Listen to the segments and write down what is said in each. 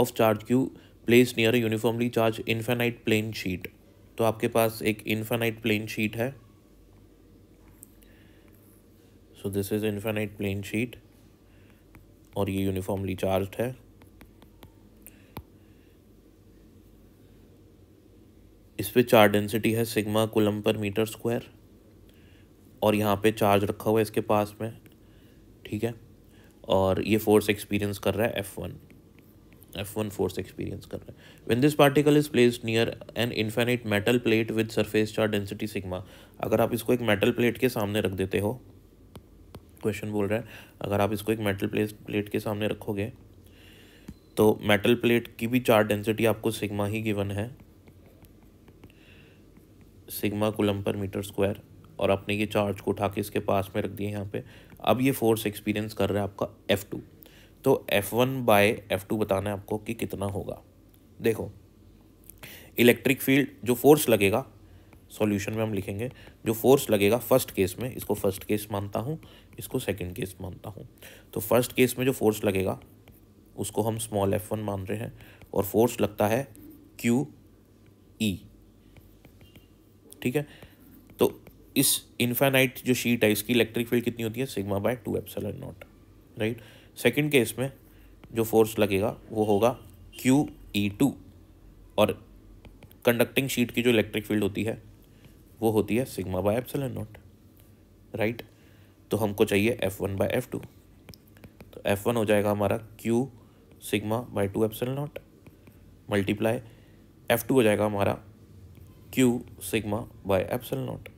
Of charge Q place near a uniformly charge infinite plane sheet तो आपके पास एक इन्फेनाइट प्लेन शीट है so this is infinite plane sheet और ये यूनिफॉर्मली चार्ज है इस पर चार्ज डेंसिटी है sigma coulomb per metre square और यहाँ पे चार्ज रखा हुआ है इसके पास में ठीक है और ये फोर्स एक्सपीरियंस कर रहा है F one F one force experience कर रहे हैं when this particle is place near an infinite metal plate with surface charge density sigma अगर आप इसको एक मेटल प्लेट के सामने रख देते हो क्वेश्चन बोल रहा है अगर आप इसको एक मेटल प्लेट प्लेट के सामने रखोगे तो मेटल प्लेट की भी चार्ज डेंसिटी आपको सिग्मा ही गिवन है sigma coulomb per metre square और आपने ये चार्ज को उठा के इसके पास में रख दिए यहाँ पे अब ये फोर्स एक्सपीरियंस कर रहा है आपका एफ़ टू तो F one by F two बताना है आपको कि कितना होगा देखो इलेक्ट्रिक फील्ड जो फोर्स लगेगा सॉल्यूशन में हम लिखेंगे जो फोर्स लगेगा फर्स्ट केस में इसको फर्स्ट केस मानता हूँ इसको सेकंड केस मानता हूँ तो फर्स्ट केस में जो फोर्स लगेगा उसको हम स्मॉल एफ वन मान रहे हैं और फोर्स लगता है क्यू ई e। ठीक है तो इस इन्फानाइट जो शीट है इसकी इलेक्ट्रिक फील्ड कितनी होती है sigma by two F nought right second case में जो फोर्स लगेगा वो होगा क्यू ई टू और कंडक्टिंग शीट की जो इलेक्ट्रिक फील्ड होती है वो होती है sigma by epsilon nought right तो हमको चाहिए F one by F two तो एफ वन हो जाएगा हमारा Q sigma by two epsilon nought multiply F two हो जाएगा हमारा Q sigma by epsilon nought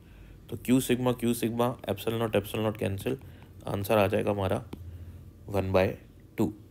तो Q sigma Q sigma epsilon nought epsilon nought cancel answer आ जाएगा हमारा 1 by 2